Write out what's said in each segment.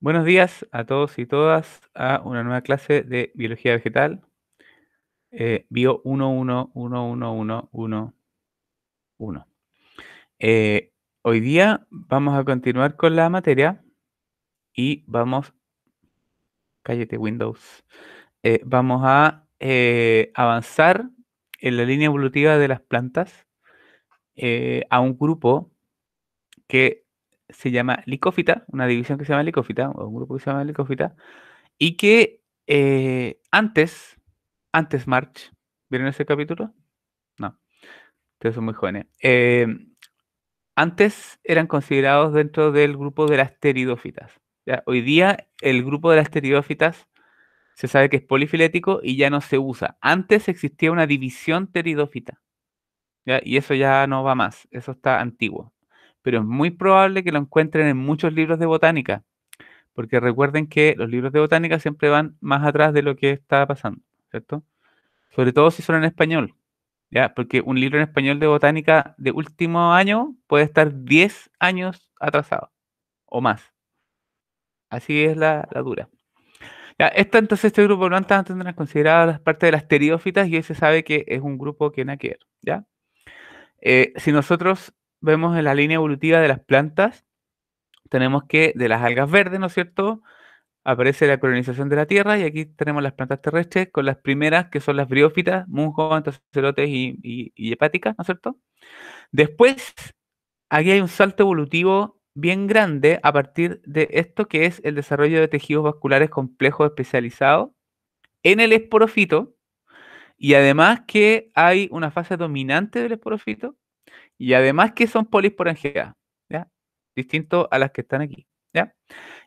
Buenos días a todos y todas a una nueva clase de Biología Vegetal. Eh, bio 1111111. Eh, hoy día vamos a continuar con la materia y vamos... Cállate Windows. Eh, vamos a avanzar en la línea evolutiva de las plantas a un grupo que se llama Licófita, una división que se llama Licófita, o un grupo que se llama Licófita, y que eh, antes, antes March, ¿vieron ese capítulo? No, ustedes son muy jóvenes. Eh, antes eran considerados dentro del grupo de las teridófitas. Hoy día el grupo de las teridófitas se sabe que es polifilético y ya no se usa. Antes existía una división teridófita. Y eso ya no va más, eso está antiguo pero es muy probable que lo encuentren en muchos libros de botánica, porque recuerden que los libros de botánica siempre van más atrás de lo que está pasando, ¿cierto? Sobre todo si son en español, ¿ya? Porque un libro en español de botánica de último año puede estar 10 años atrasado o más. Así es la, dura. Ya, esta, entonces este grupo de plantas tendrán consideradas parte de las teriófitas y ese sabe que es un grupo que no que ¿ya? Eh, si nosotros vemos en la línea evolutiva de las plantas, tenemos que de las algas verdes, ¿no es cierto? Aparece la colonización de la tierra y aquí tenemos las plantas terrestres con las primeras que son las briófitas, musgos, antocelotes y, y hepáticas, ¿no es cierto? Después, aquí hay un salto evolutivo bien grande a partir de esto que es el desarrollo de tejidos vasculares complejos especializados en el esporofito y además que hay una fase dominante del esporofito y además que son polisporangeas, ¿ya? Distinto a las que están aquí, ¿ya?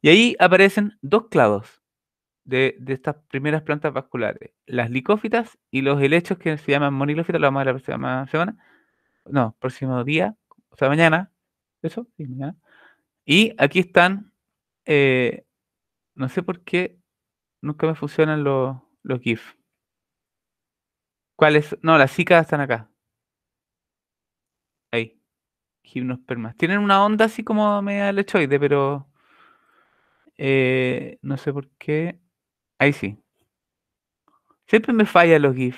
Y ahí aparecen dos clados de, estas primeras plantas vasculares, las licófitas y los helechos que se llaman monilófitas, lo vamos a ver la próxima semana, no, próximo día, o sea, mañana, eso, Y aquí están, eh, no sé por qué nunca me funcionan los, los GIF. ¿Cuáles? No, las cicas están acá gimnospermas. Tienen una onda así como media lechoide, pero eh, no sé por qué. Ahí sí. Siempre me falla los GIFs.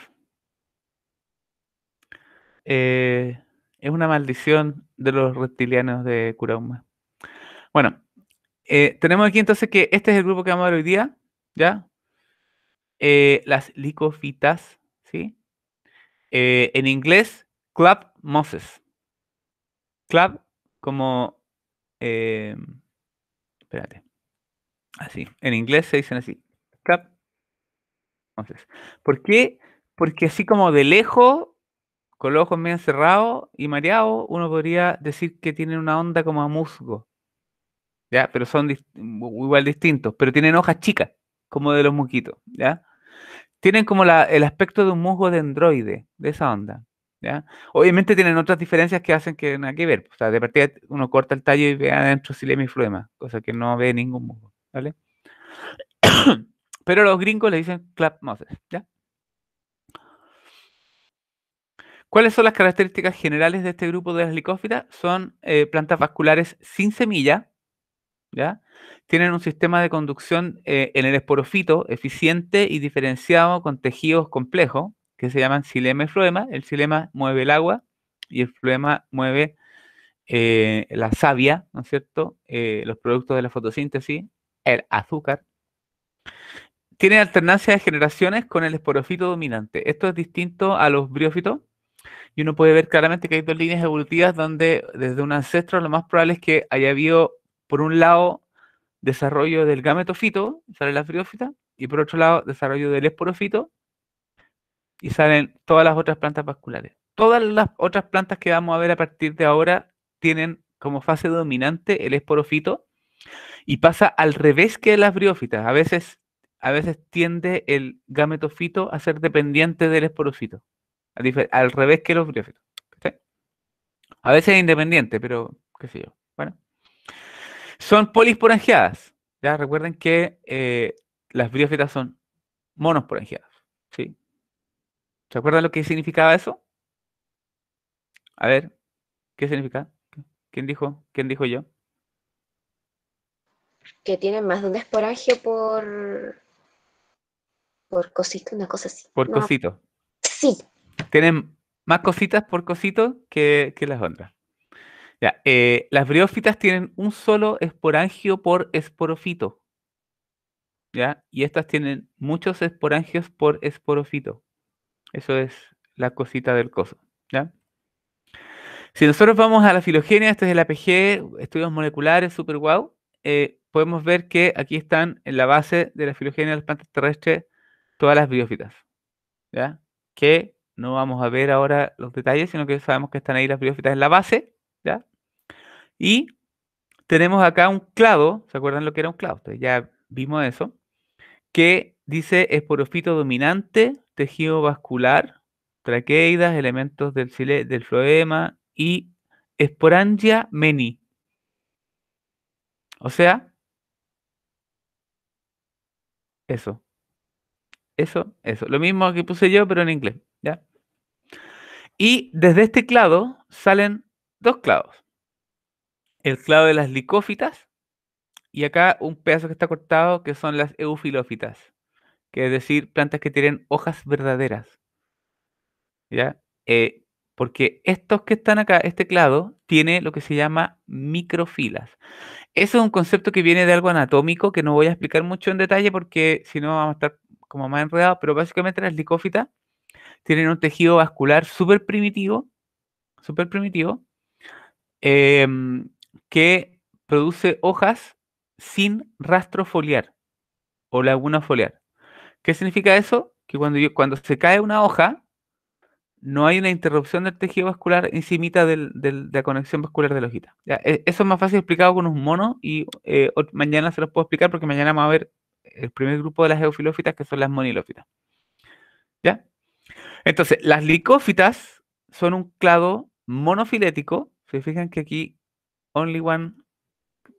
Eh, es una maldición de los reptilianos de Kurauma. Bueno, eh, tenemos aquí entonces que este es el grupo que vamos a ver hoy día, ¿ya? las licofitas, ¿sí? en inglés, club mosses. Club como... Eh, espérate. Así. En inglés se dicen así. Club. Entonces, ¿por qué? Porque así como de lejos, con los ojos bien cerrados y mareados, uno podría decir que tienen una onda como a musgo. ¿Ya? Pero son igual distintos. Pero tienen hojas chicas, como de los musquitos, ¿Ya? Tienen como la, el aspecto de un musgo de androide, de esa onda. Obviamente tienen otras diferencias que hacen que nada que ver. de partida uno corta el tallo y ve adentro silema y fluema, cosa que no ve ningún mundo, ¿vale? Pero los gringos le dicen clap ¿ya? ¿Cuáles son las características generales de este grupo de las licófitas? Son eh, plantas vasculares sin semilla, ¿ya? Tienen un sistema de conducción eh, en el esporofito eficiente y diferenciado con tejidos complejos, que se llaman silema y floema. El silema mueve el agua y el floema mueve eh, la savia, ¿no es cierto? Eh, los productos de la fotosíntesis, el azúcar. Tiene alternancia de generaciones con el esporofito dominante. Esto es distinto a los briófitos. Y uno puede ver claramente que hay dos líneas evolutivas donde desde un ancestro lo más probable es que haya habido, por un lado, desarrollo del gametofito, sale la briófita, y por otro lado, desarrollo del esporofito, y salen todas las otras plantas vasculares. Todas las otras plantas que vamos a ver a partir de ahora tienen como fase dominante el esporofito y pasa al revés que las briófitas. A veces, a veces tiende el gametofito a ser dependiente del esporofito, al revés que los briófitos. A veces es independiente, pero qué sé yo. Bueno. Son polisporangiadas. Ya recuerden que eh, las briófitas son monosporangiadas. ¿sí? ¿Se acuerdan lo que significaba eso? A ver, ¿qué significa? ¿Quién dijo? ¿Quién dijo yo? Que tienen más de un esporangio por. por cosito, una cosa así. Por cosito. Sí. Tienen más cositas por cosito que, las otras. Eh, las briófitas tienen un solo esporangio por esporofito. ¿Ya? Y estas tienen muchos esporangios por esporofito. Eso es la cosita del coso. ¿ya? Si nosotros vamos a la filogenia, este es el APG, estudios moleculares, super guau eh, podemos ver que aquí están en la base de la filogenia de las plantas terrestres todas las biófitas. ¿ya? Que no vamos a ver ahora los detalles, sino que sabemos que están ahí las biófitas en la base. ¿ya? Y tenemos acá un clado, ¿se acuerdan lo que era un clado? ya vimos eso, que dice esporofito dominante tejido vascular, traqueidas, elementos del, del floema y esporangia meni. O sea, eso. Eso, eso. Lo mismo que puse yo, pero en inglés. ¿ya? Y desde este clado salen dos clados. El clado de las licófitas y acá un pedazo que está cortado que son las eufilófitas que es decir, plantas que tienen hojas verdaderas. ¿Ya? Eh, porque estos que están acá, este clado, tiene lo que se llama microfilas. Eso es un concepto que viene de algo anatómico que no voy a explicar mucho en detalle porque si no vamos a estar como más enredados, pero básicamente las licófitas tienen un tejido vascular súper primitivo, súper primitivo, em, que produce hojas sin rastro foliar o laguna foliar. ¿Qué significa eso? Que cuando, cuando se cae una hoja, no hay una interrupción del tejido vascular encimita de la conexión vascular de la hojita. E, eso es más fácil explicado con un mono y eh, mañana se los puedo explicar porque mañana vamos a ver el primer grupo de las eufilófitas que son las monilófitas. ¿Ya? Entonces, las licófitas son un clado monofilético. Se fijan que aquí only one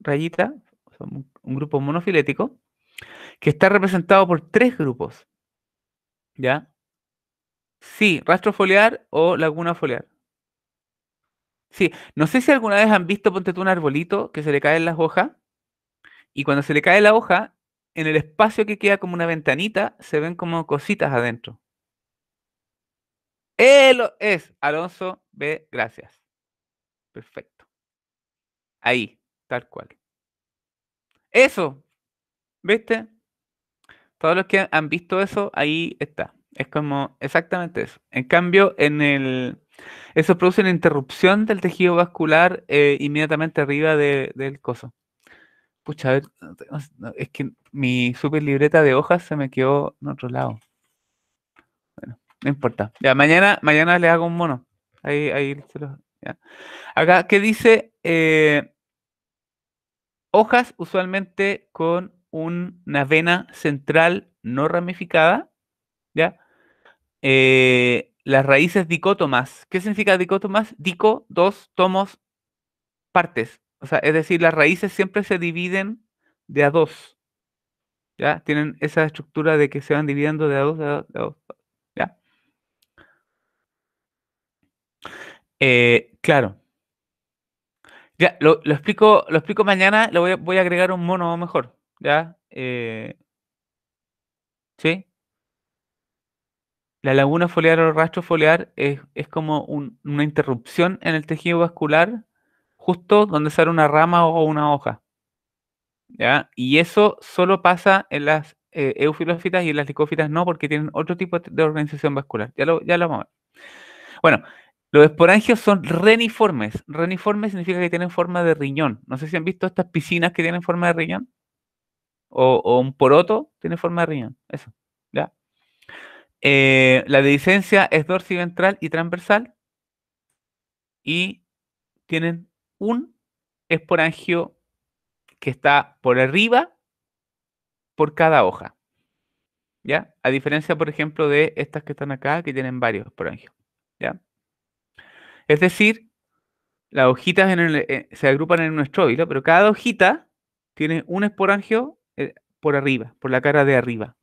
rayita, son un grupo monofilético que está representado por tres grupos. ¿Ya? Sí, rastro foliar o laguna foliar. Sí, no sé si alguna vez han visto, ponte tú un arbolito que se le cae en las hojas y cuando se le cae la hoja, en el espacio que queda como una ventanita, se ven como cositas adentro. Él es Alonso B. Gracias. Perfecto. Ahí, tal cual. Eso. ¿Viste? Todos los que han visto eso, ahí está. Es como exactamente eso. En cambio, en el eso produce una interrupción del tejido vascular eh, inmediatamente arriba del coso. Pucha, es que mi super libreta de hojas se me quedó en otro lado. Bueno, no importa. Ya, mañana, mañana le hago un mono. Ahí, ahí se Acá, ¿qué dice? Eh, hojas usualmente con una vena central no ramificada, ¿ya? Eh, las raíces dicótomas. ¿Qué significa dicótomas? Dico, dos, tomos, partes. O sea, es decir, las raíces siempre se dividen de a dos. ¿Ya? Tienen esa estructura de que se van dividiendo de a dos, de a dos, ¿Ya? Eh, claro. Ya, lo, explico, lo explico mañana, lo voy voy a agregar un mono mejor. ¿ya? Eh, ¿Sí? La laguna foliar o rastro foliar es, como una interrupción en el tejido vascular justo donde sale una rama o una hoja. ¿ya? Y eso solo pasa en las eh, eufilófitas y en las licófitas no, porque tienen otro tipo de organización vascular. Ya lo, ya lo vamos a ver. Bueno, los esporangios son reniformes. Reniformes significa que tienen forma de riñón. No sé si han visto estas piscinas que tienen forma de riñón o, un poroto tiene forma de riñón. Eso, ¿ya? Eh, la dehiscencia es ventral y transversal y tienen un esporangio que está por arriba por cada hoja. ¿Ya? A diferencia, por ejemplo, de estas que están acá, que tienen varios esporangios. ¿Ya? Es decir, las hojitas eh, se agrupan en un estróbilo, pero cada hojita tiene un esporangio por arriba, por la cara de arriba.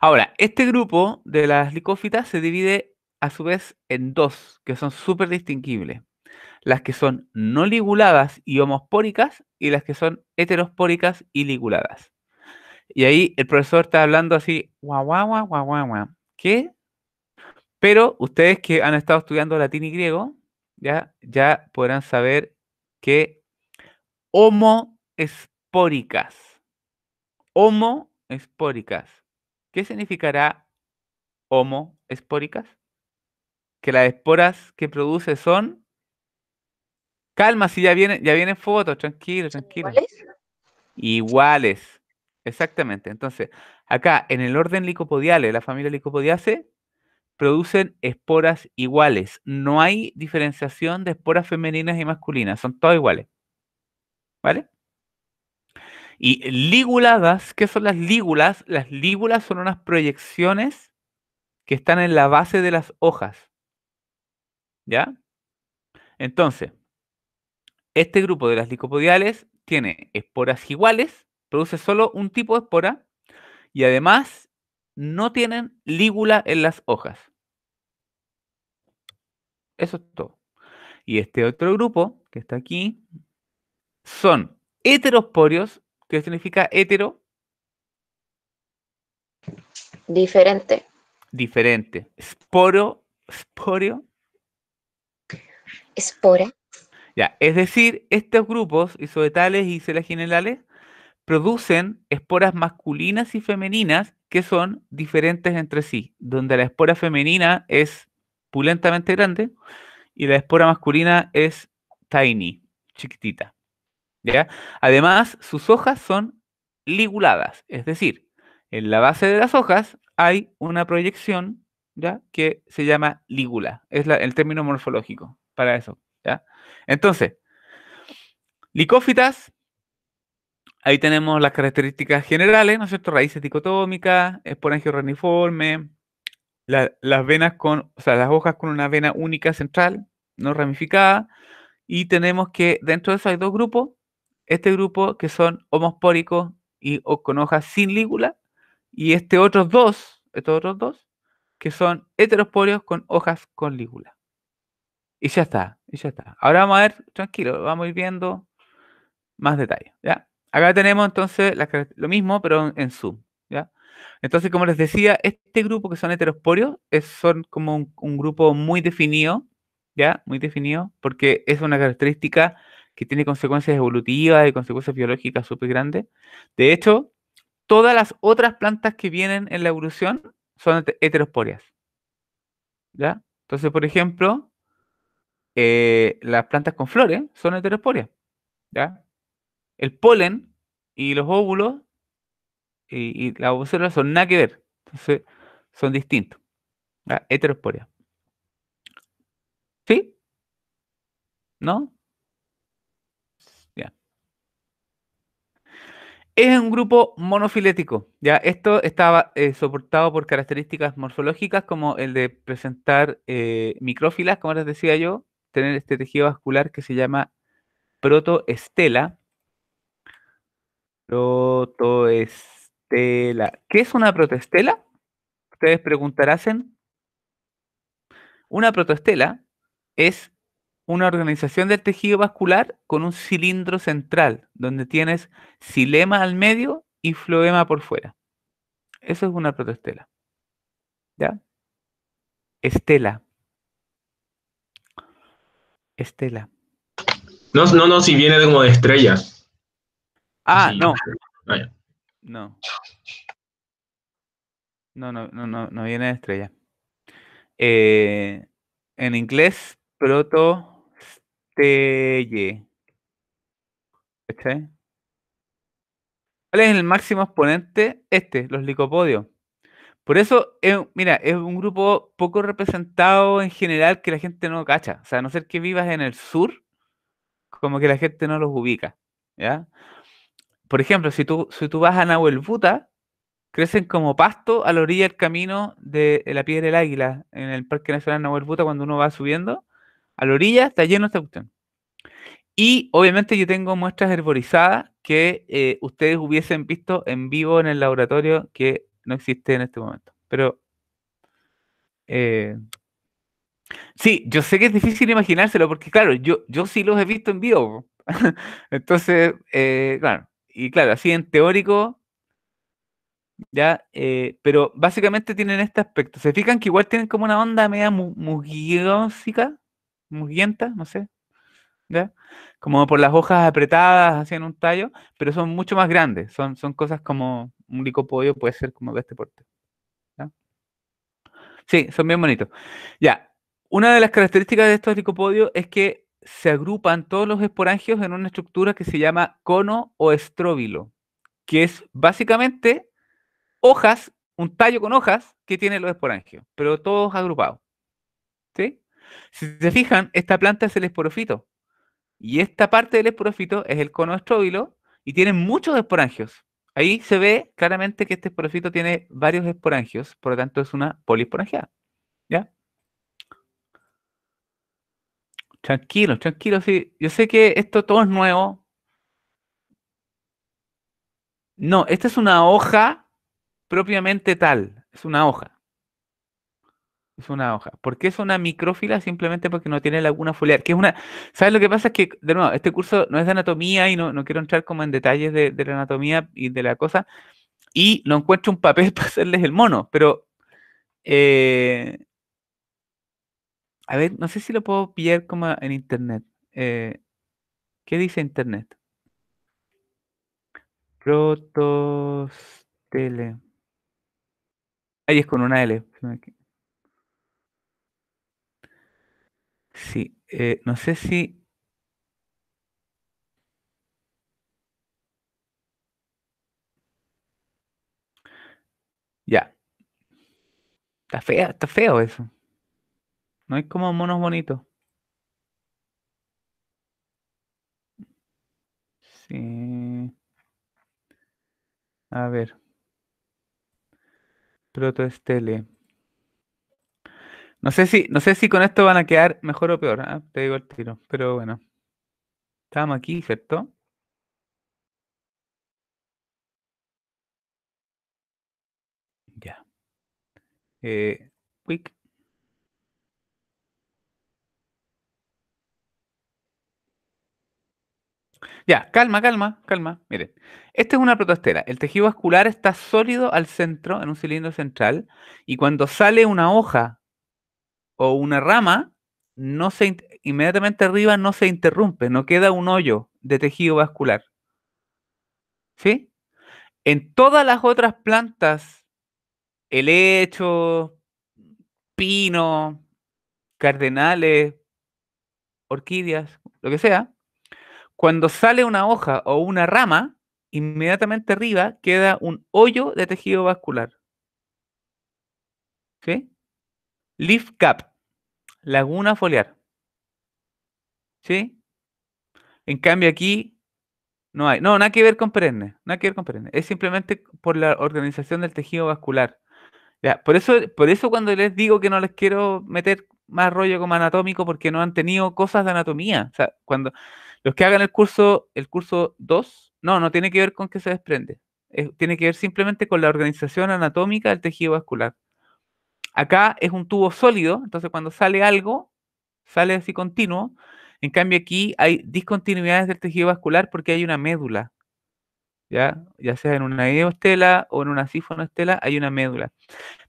Ahora, este grupo de las licófitas se divide a su vez en dos, que son súper distinguibles. Las que son no liguladas y homospóricas y las que son heterospóricas y liguladas. Y ahí el profesor está hablando así, guau, guau, guau, guau, guau. ¿Qué? Pero ustedes que han estado estudiando latín y griego, ya, ya podrán saber que homo es Homo espóricas. ¿Qué significará homo espóricas? Que las esporas que produce son. Calma, si ya vienen, ya fotos, tranquilo, tranquilo. ¿Iguales? Exactamente. Entonces, acá en el orden lycopodiales, la familia licopodiace, producen esporas iguales. No hay diferenciación de esporas femeninas y masculinas, son todas iguales. ¿Vale? Y liguladas, ¿qué son las lígulas? Las lígulas son unas proyecciones que están en la base de las hojas. ¿Ya? Entonces, este grupo de las licopodiales tiene esporas iguales, produce solo un tipo de espora y además no tienen lígula en las hojas. Eso es todo. Y este otro grupo que está aquí son heterosporios ¿Qué significa hetero? Diferente. Diferente. Esporo, esporio, Espora. Ya, es decir, estos grupos isoetales y células producen esporas masculinas y femeninas que son diferentes entre sí, donde la espora femenina es pulentamente grande y la espora masculina es tiny, chiquitita. Además, sus hojas son liguladas, es decir, en la base de las hojas hay una proyección ¿ya? que se llama lígula, es el término morfológico para eso. Entonces, licófitas, ahí tenemos las características generales, ¿no cierto? Raíces dicotómicas, esporangio reniforme, las venas con, las hojas con una vena única central, no ramificada, y tenemos que dentro de eso hay dos grupos, este grupo que son homospóricos y con hojas sin lígula, y este otro dos, estos otros dos, que son heterosporios con hojas con lígula. Y ya está, y ya está. Ahora vamos a ver, tranquilo, vamos a ir viendo más detalles, ¿ya? Acá tenemos entonces lo mismo, pero en Zoom, ¿ya? Entonces, como les decía, este grupo que son heterosporios es, son como un, un grupo muy definido, ¿ya? Muy definido, porque es una característica que tiene consecuencias evolutivas y consecuencias biológicas súper grandes. De hecho, todas las otras plantas que vienen en la evolución son heterospóreas. Entonces, por ejemplo, eh, las plantas con flores son heterospóreas. ¿Ya? El polen y los óvulos y, y las son nada que ver. Entonces, son distintos. ¿Ya? ¿Sí? ¿No? Es un grupo monofilético. ¿ya? Esto estaba eh, soportado por características morfológicas como el de presentar eh, micrófilas, como les decía yo, tener este tejido vascular que se llama protoestela. Protoestela. ¿Qué es una protoestela? Ustedes preguntarán. Una protoestela es una organización del tejido vascular con un cilindro central, donde tienes xilema al medio y floema por fuera. Eso es una protoestela ¿Ya? Estela. Estela. No, no, no, si viene como de estrellas. Ah, no. No. No, no, no, no, no viene de estrella. Eh, en inglés, proto ¿Cuál es el máximo exponente? Este, los licopodios. Por eso, eh, mira, es un grupo poco representado en general que la gente no cacha. O sea, a no ser que vivas en el sur, como que la gente no los ubica. Por ejemplo, si tú, si tú vas a Nahuelbuta, crecen como pasto a la orilla del camino de la piedra del águila en el Parque Nacional Nahuelbuta cuando uno va subiendo. A la orilla está lleno esta cuestión. Y obviamente yo tengo muestras herborizadas que eh, ustedes hubiesen visto en vivo en el laboratorio que no existe en este momento. Pero eh, sí, yo sé que es difícil imaginárselo porque claro, yo, yo sí los he visto en vivo. Entonces, eh, claro, y claro, así en teórico, ya, pero básicamente tienen este aspecto. ¿Se fijan que igual tienen como una onda media musguiósica? mugrienta, no sé, ¿ya? Como por las hojas apretadas, así en un tallo, pero son mucho más grandes, son, son cosas como un licopodio puede ser como de este porte. Sí, son bien bonitos. Ya, una de las características de estos licopodios es que se agrupan todos los esporangios en una estructura que se llama cono o estróbilo, que es básicamente hojas, un tallo con hojas que tiene los esporangios, pero todos agrupados. ¿Sí? Si se fijan, esta planta es el esporofito. Y esta parte del esporofito es el cono estróbilo y tiene muchos esporangios. Ahí se ve claramente que este esporofito tiene varios esporangios, por lo tanto es una polisporangia. ¿Ya? tranquilo, tranquilo. Sí. Yo sé que esto todo es nuevo. No, esta es una hoja propiamente tal. Es una hoja. Es una hoja. ¿Por qué es una micrófila? Simplemente porque no tiene laguna foliar. Que es una. ¿Sabes lo que pasa? Es que, de nuevo, este curso no es de anatomía y no, quiero entrar como en detalles de, la anatomía y de la cosa. Y no encuentro un papel para hacerles el mono, pero. Eh, a ver, no sé si lo puedo pillar como en internet. Eh, ¿Qué dice internet? Protostele. Ahí es con una L. Sí, eh, no sé si... Ya, está feo, está feo eso. No hay como monos bonitos. Sí. A ver. Protoestele. No sé si, no sé si con esto van a quedar mejor o peor, ¿ah? te digo el tiro, pero bueno. Estamos aquí, ¿cierto? Ya. Eh, quick. Ya, calma, calma, calma. Miren, esta es una protostera. El tejido vascular está sólido al centro, en un cilindro central, y cuando sale una hoja o una rama, no se inmediatamente arriba no se interrumpe, no queda un hoyo de tejido vascular. ¿Sí? En todas las otras plantas, helecho, pino, cardenales, orquídeas, lo que sea, cuando sale una hoja o una rama, inmediatamente arriba queda un hoyo de tejido vascular. ¿Sí? Leaf cap, laguna foliar. ¿Sí? En cambio aquí no hay. No, nada que ver con No Nada que ver con perenne. Es simplemente por la organización del tejido vascular. Ya, por, eso, por eso cuando les digo que no les quiero meter más rollo como anatómico porque no han tenido cosas de anatomía. O sea, cuando los que hagan el curso, el curso 2, no, no tiene que ver con que se desprende. tiene que ver simplemente con la organización anatómica del tejido vascular. Acá es un tubo sólido, entonces cuando sale algo, sale así continuo. En cambio aquí hay discontinuidades del tejido vascular porque hay una médula. ¿ya? ya sea en una eostela o en una sifonostela, hay una médula.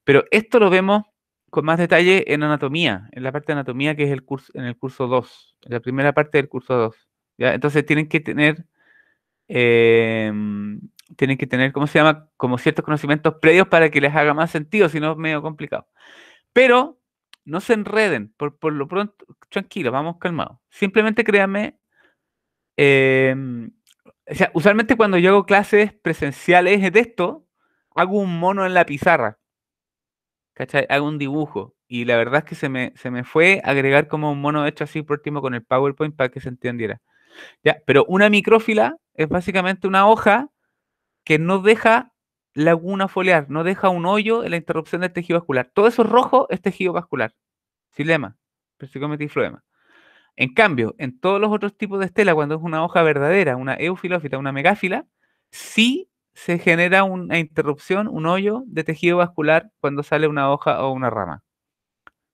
Pero esto lo vemos con más detalle en anatomía, en la parte de anatomía que es el curso, en el curso 2, en la primera parte del curso 2. ¿ya? Entonces tienen que tener em, tienen que tener, ¿cómo se llama? Como ciertos conocimientos previos para que les haga más sentido, si no es medio complicado. Pero no se enreden, por, lo pronto, tranquilo, vamos calmados. Simplemente créanme, eh, o sea, usualmente cuando yo hago clases presenciales de texto, hago un mono en la pizarra, ¿cachai? Hago un dibujo. Y la verdad es que se me, fue agregar como un mono hecho así por último con el PowerPoint para que se entendiera. ¿Ya? Pero una micrófila es básicamente una hoja que no deja laguna foliar, no deja un hoyo en la interrupción del tejido vascular. Todo eso rojo es tejido vascular, xilema, principalmente En cambio, en todos los otros tipos de estela, cuando es una hoja verdadera, una eufilófita, una megáfila, sí se genera una interrupción, un hoyo de tejido vascular cuando sale una hoja o una rama.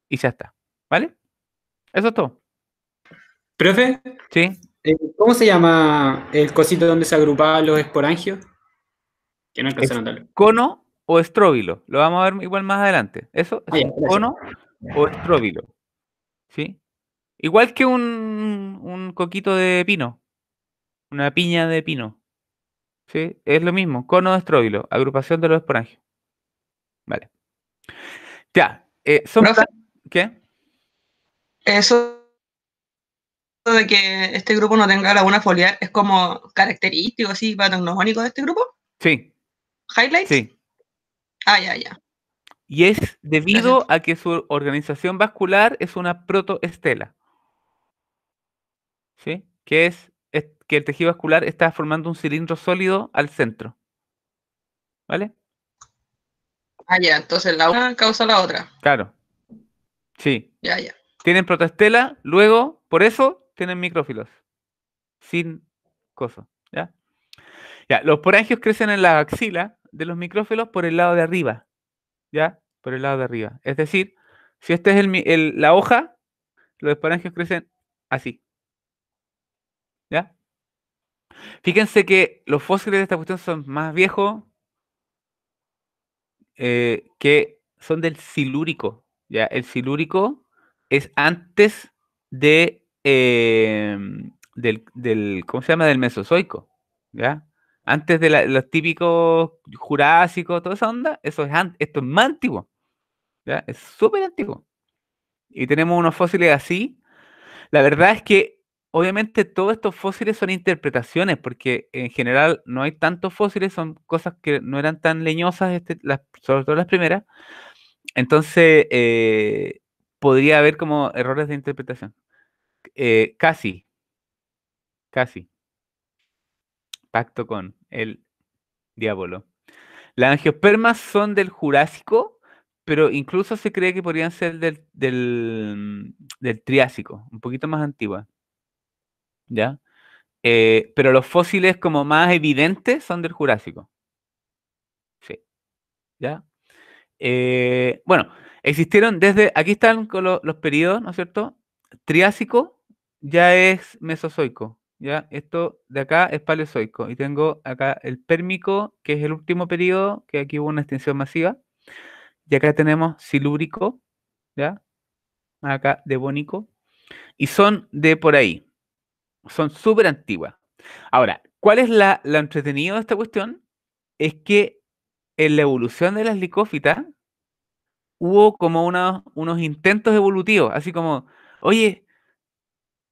Y ya está. ¿Vale? Eso es todo. Profe. Eh, ¿Cómo se llama el cosito donde se agrupaban los esporangios? cono o estróbilo? Lo vamos a ver igual más adelante. ¿Eso? Ah, cono o estróbilo? ¿Sí? Igual que un, un coquito de pino. Una piña de pino. ¿Sí? Es lo mismo. Cono o estróbilo. Agrupación de los esporangios. Vale. Ya. Eh, son ¿Qué? Eso de que este grupo no tenga alguna foliar es como característico, así, patognomónico de este grupo. Sí, ¿Highlight? Sí. Ah, ya, ya. Y es debido a que su organización vascular es una protoestela. ¿Sí? Que es, que el tejido vascular está formando un cilindro sólido al centro. ¿Vale? Ah, ya, entonces la una causa la otra. Claro. Sí. Ya, ya. Tienen protoestela, luego, por eso, tienen micrófilos. Sin cosa los porangios crecen en la axila de los micrófilos por el lado de arriba. ¿Ya? Por el lado de arriba. Es decir, si esta es la hoja, los porangios crecen así. ¿Ya? Fíjense que los fósiles de esta cuestión son más viejos eh, que son del silúrico. ¿ya? El silúrico es antes de, eh, del, del, ¿cómo se llama? Del mesozoico. ¿ya? Antes de los típicos jurásicos, toda esa onda, eso es esto es más antiguo. Es súper antiguo. Y tenemos unos fósiles así. La verdad es que obviamente todos estos fósiles son interpretaciones, porque en general no hay tantos fósiles, son cosas que no eran tan leñosas, este, sobre todo las primeras. Entonces, eh, podría haber como errores de interpretación. Eh, casi, casi. Pacto con el diablo. Las angiospermas son del Jurásico, pero incluso se cree que podrían ser del, Triásico, un poquito más antigua. ¿Ya? Eh, pero los fósiles como más evidentes son del Jurásico. Sí. ¿Ya? Eh, bueno, existieron desde, aquí están los, los periodos, ¿no es cierto? Triásico ya es mesozoico. Esto de acá es paleozoico y tengo acá el pérmico, que es el último periodo, que aquí hubo una extensión masiva. Y acá tenemos silúrico, ¿ya? Acá devónico. Y son de por ahí. Son súper antiguas. Ahora, ¿cuál es la, entretenida entretenido de esta cuestión? Es que en la evolución de las licófitas hubo como unos intentos evolutivos, así como, oye,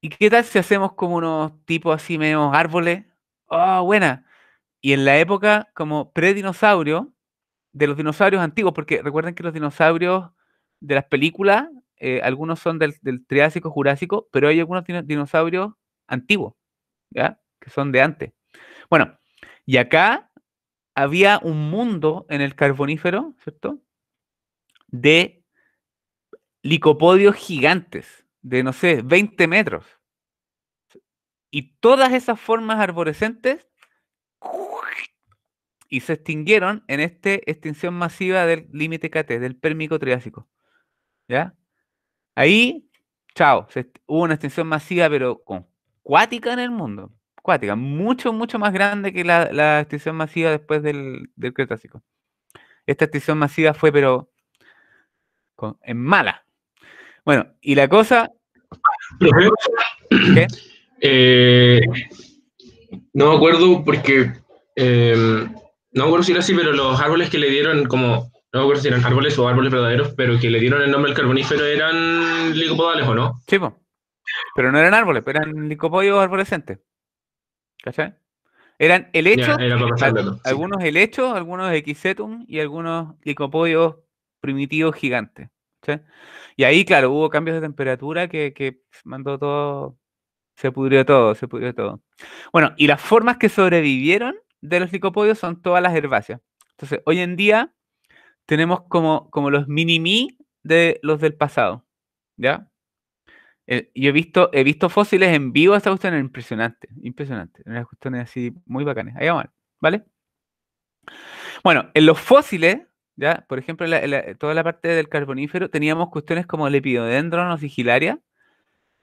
¿Y qué tal si hacemos como unos tipos así medio árboles? Ah, buena! Y en la época como predinosaurio, de los dinosaurios antiguos, porque recuerden que los dinosaurios de las películas, eh, algunos son del, del, Triásico, Jurásico, pero hay algunos dinosaurios antiguos, ¿ya? Que son de antes. Bueno, y acá había un mundo en el carbonífero, ¿cierto? De licopodios gigantes de, no sé, 20 metros. Y todas esas formas arborescentes y se extinguieron en esta extinción masiva del límite KT, del pérmico triásico. ¿Ya? Ahí, chao, hubo una extinción masiva, pero con cuática en el mundo. Cuática, mucho, mucho más grande que la, extinción masiva después del, Cretácico. Esta extinción masiva fue, pero con, en mala, bueno, y la cosa. Eh, no me acuerdo porque. Eh, no me acuerdo si era así, pero los árboles que le dieron como. No me acuerdo si eran árboles o árboles verdaderos, pero que le dieron el nombre al carbonífero eran licopodales, ¿o no? Sí, pero no eran árboles, eran licopodios arborescentes. ¿Cachai? Eran helechos, algunos helechos, algunos equisetum y algunos licopodios primitivos gigantes. Y ahí, claro, hubo cambios de temperatura que, que mandó todo, se pudrió todo, se pudrió todo. Bueno, y las formas que sobrevivieron de los licopodios son todas las herbáceas. Entonces, hoy en día tenemos como, como los mini-mi de los del pasado, ¿ya? Eh, yo he visto, he visto fósiles en vivo, esta cuestión es impresionante, impresionante. Unas cuestiones así muy bacanes Ahí vamos, ¿vale? Bueno, en los fósiles por ejemplo, eh, toda la parte del carbonífero, teníamos cuestiones como lepidodendron o sigilaria,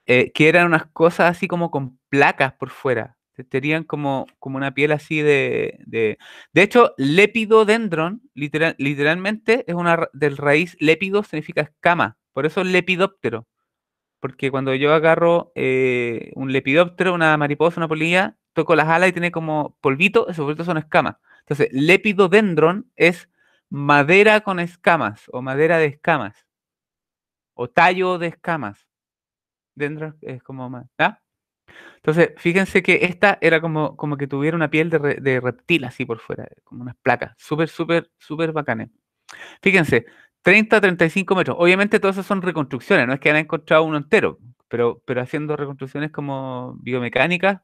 eh, que eran unas cosas así como con placas por fuera. Tenían como, como una piel así de, de... hecho, lepidodendron, literalmente, es una del raíz lepido significa escama. Por eso lepidóptero. Porque cuando yo agarro eh, un lepidóptero, una mariposa, una polilla, toco las alas y tiene como polvito, esos polvitos son escamas. Entonces, lepidodendron es madera con escamas o madera de escamas o tallo de escamas. Dentro es como más. Entonces, fíjense que esta era como, como que tuviera una piel de, reptil así por fuera, como unas placas. Súper, súper, súper bacanes. Fíjense, 30, 35 metros. Obviamente todas esas son reconstrucciones, no es que han encontrado uno entero, pero, pero haciendo reconstrucciones como biomecánicas,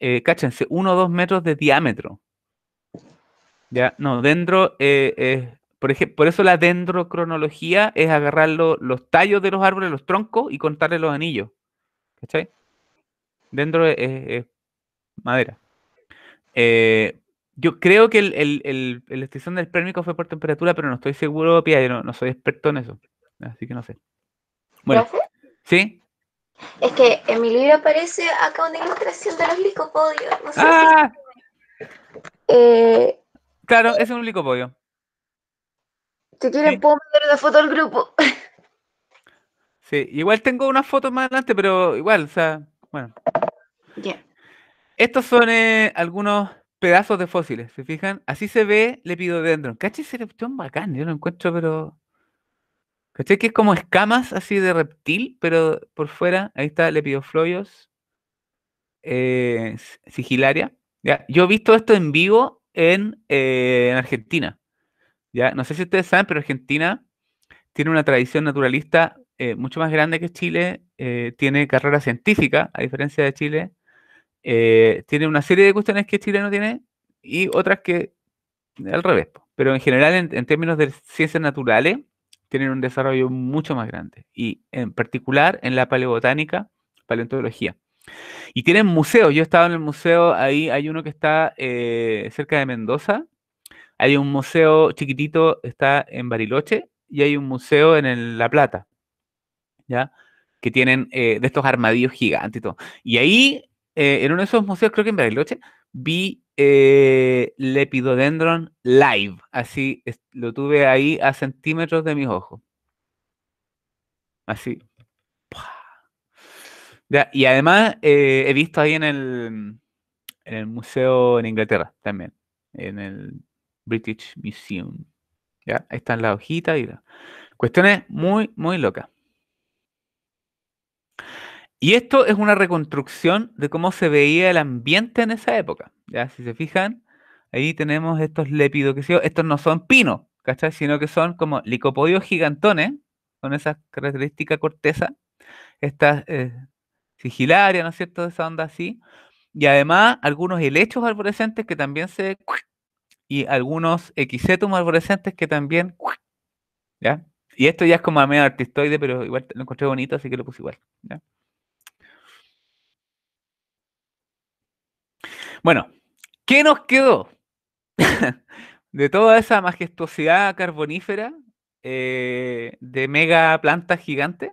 eh, cáchense, 1 o 2 metros de diámetro. Ya, no, dendro, eh, por, por eso la dendrocronología es agarrar los tallos de los árboles, los troncos y contarle los anillos. ¿Cachai? Dendro es, madera. Eh, yo creo que el, el, del espérmico fue por temperatura, pero no estoy seguro, Pia, yo no, soy experto en eso. Así que no sé. Bueno, ¿Sí? Es que en mi libro aparece acá una ilustración de los licopodios. No ¡Ah! eh, Claro, es un pollo. Si quieren, puedo mandar una foto al grupo. Sí, igual tengo una foto más adelante, pero igual, o sea, bueno. Bien. Estos son eh, algunos pedazos de fósiles, ¿se fijan? Así se ve Lepidodendron. ¿Cachai? Ese reptil bacán, yo lo encuentro, pero... ¿Cachai? Que es como escamas así de reptil, pero por fuera, ahí está lepidofloyos. Eh, sigilaria. Ya, yo he visto esto en vivo eh, en, Argentina. ¿ya? No sé si ustedes saben, pero Argentina tiene una tradición naturalista eh, mucho más grande que Chile, eh, tiene carrera científica, a diferencia de Chile, tiene una serie de cuestiones que Chile no tiene y otras que al revés. Pero en general, en términos de ciencias naturales, tienen un desarrollo mucho más grande y en particular en la paleobotánica, paleontología. Y tienen museos. Yo he estado en el museo, ahí hay uno que está eh, cerca de Mendoza. Hay un museo chiquitito, está en Bariloche, y hay un museo en La Plata, ¿ya? Que tienen eh, de estos armadillos gigantes y todo. Y ahí, eh, en uno de esos museos, creo que en Bariloche, vi Lepidodendron live. Así lo tuve ahí a centímetros de mis ojos. Así, y además eh, he visto ahí en el, en el museo en Inglaterra también, en el British Museum. ¿ya? Ahí están las hojitas y la... cuestiones muy, muy locas. Y esto es una reconstrucción de cómo se veía el ambiente en esa época. ¿ya? Si se fijan, ahí tenemos estos lépidos que estos no son pinos, ¿cachai? Sino que son como licopodios gigantones, con esa característica corteza, estas eh, sigilaria, ¿no es cierto?, de esa onda así. Y además algunos helechos arborescentes que también se... y algunos equisetum arborescentes que también... Y esto ya es como a medio artistoide, pero igual lo encontré bonito, así que lo puse igual. Bueno, ¿qué nos quedó? de toda esa majestuosidad carbonífera eh, de mega plantas gigantes,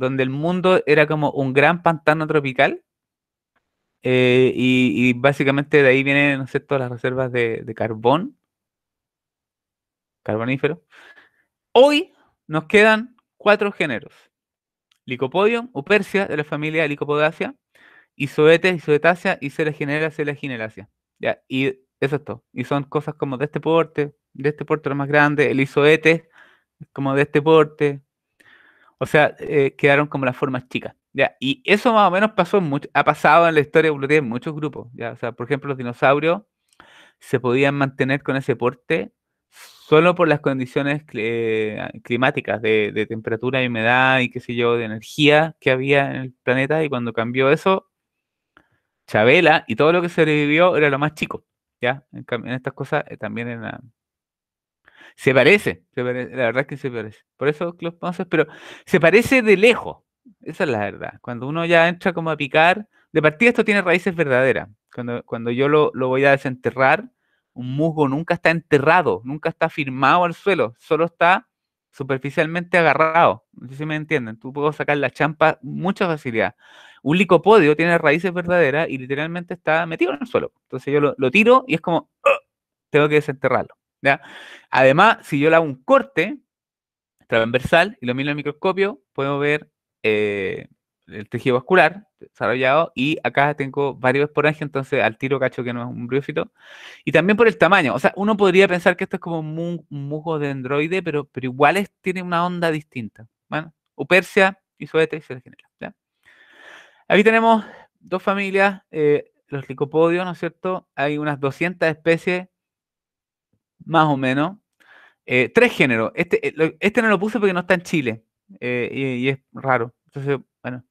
donde el mundo era como un gran pantano tropical. Eh, y, básicamente de ahí vienen, ¿no sé, todas las reservas de, carbón, carbonífero. Hoy nos quedan cuatro géneros. Licopodium, Upersia, de la familia Licopodacea, Isoetes, Isoetacea y de Celagineracia. Ya, y eso es todo. Y son cosas como de este porte, de este porte lo más grande, el Isoetes, como de este porte, o sea, eh, quedaron como las formas chicas. ¿ya? Y eso más o menos pasó ha pasado en la historia de en muchos grupos. ¿ya? sea, por ejemplo, los dinosaurios se podían mantener con ese porte solo por las condiciones eh, climáticas de, temperatura y humedad y qué sé yo, de energía que había en el planeta. Y cuando cambió eso, Chabela y todo lo que sobrevivió era lo más chico. ¿ya? En, en estas cosas eh, también en se parece, la verdad es que se parece. Por eso los ponces, pero se parece de lejos. Esa es la verdad. Cuando uno ya entra como a picar, de partida esto tiene raíces verdaderas. Cuando, cuando yo lo, voy a desenterrar, un musgo nunca está enterrado, nunca está firmado al suelo, solo está superficialmente agarrado. No sé si me entienden. Tú puedo sacar la champa mucha facilidad. Un licopodio tiene raíces verdaderas y literalmente está metido en el suelo. Entonces yo lo, tiro y es como, tengo que desenterrarlo. Además, si yo le hago un corte transversal y lo miro en microscopio, puedo ver eh, el tejido vascular desarrollado y acá tengo varios esporangios, entonces al tiro cacho que no es un briófito. Y también por el tamaño, o sea, uno podría pensar que esto es como un musgo de androide, pero, pero igual tiene una onda distinta. Bueno, Upersia y y se genera. Aquí tenemos dos familias, eh, los licopodios, ¿no es cierto? Hay unas 200 especies más o menos. Eh, tres géneros. Este, eh, este no lo puse porque no está en Chile eh, y, es raro. Entonces, bueno.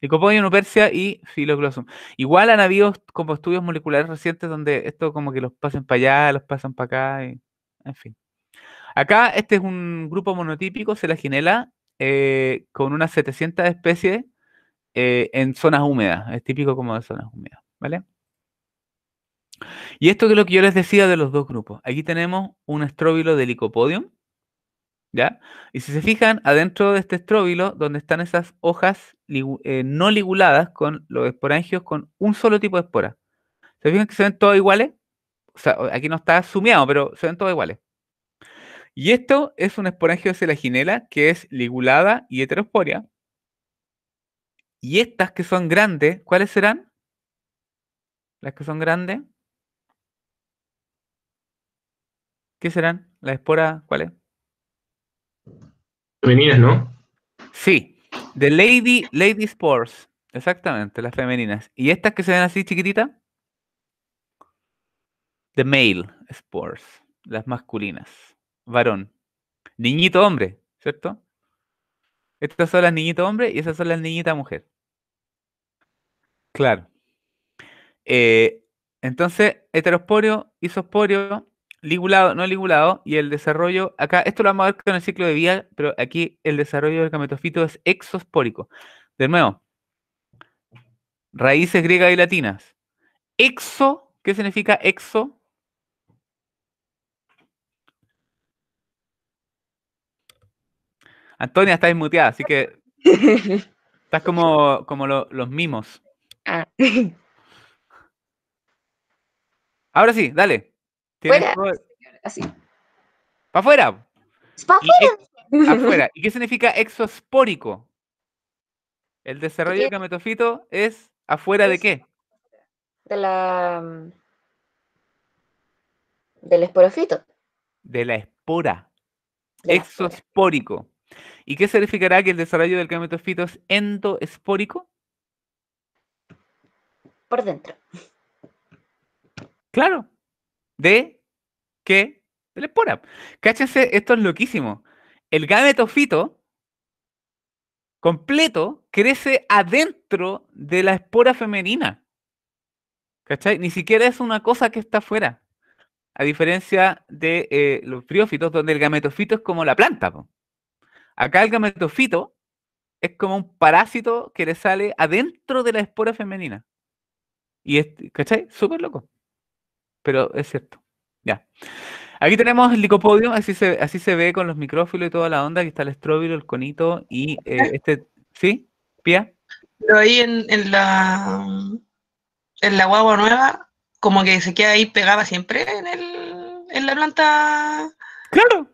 Licopodium, Persia y filoglossum. Igual han habido como estudios moleculares recientes donde esto como que los pasan para allá, los pasan para acá, y, en fin. Acá este es un grupo monotípico, la ginela con unas 700 especies en zonas húmedas. Es típico como de zonas húmedas, ¿vale? Y esto es lo que yo les decía de los dos grupos. Aquí tenemos un estróbilo de licopodium, ¿ya? Y si se fijan, adentro de este estróbilo, donde están esas hojas eh, no liguladas con los esporangios con un solo tipo de espora. ¿Se fijan que se ven todos iguales? O sea, aquí no está sumeado, pero se ven todos iguales. Y esto es un esporangio de celaginela que es ligulada y heterosporia. Y estas que son grandes, ¿cuáles serán? Las que son grandes. ¿Qué serán? ¿Las esporas cuáles? Femeninas, ¿no? Sí, The Lady, Lady Spores. Exactamente, las femeninas. ¿Y estas que se ven así chiquititas? The male spores, las masculinas. Varón. Niñito hombre, ¿cierto? Estas son las niñitas hombre y esas son las niñitas mujer. Claro. Eh, entonces, heterosporio, isosporio, ligulado, no ligulado, y el desarrollo, acá, esto lo vamos a ver con el ciclo de vida, pero aquí el desarrollo del gametofito es exospórico. De nuevo, raíces griegas y latinas. Exo, ¿qué significa exo? Antonia, está muteada, así que estás como, como los mimos. Ah. Ahora sí, dale. Fuera, así. ¿Para afuera? ¿Para afuera? ¿Y qué significa exospórico? El desarrollo del gametofito es afuera de qué? De la. Mm, del esporofito. De la espora. exospórico. ¿Y qué significará que el desarrollo del gametofito es endoespórico? Por dentro. Claro, de que de la espora. Cáchense, esto es loquísimo. El gametofito completo crece adentro de la espora femenina. ¿Cachai? Ni siquiera es una cosa que está afuera. A diferencia de eh, los briófitos, donde el gametofito es como la planta. Acá el gametofito es como un parásito que le sale adentro de la espora femenina. Y es, ¿cachai? Súper loco pero es cierto. Ya. Aquí tenemos el licopodio, así se, así se ve con los micrófilos y toda la onda. Aquí está el estróbilo, el conito y eh, este. ¿Sí? ¿Pía? Pero ahí en, en, la. En la guagua nueva, como que se queda ahí pegada siempre en, el, en la planta. ¡Claro!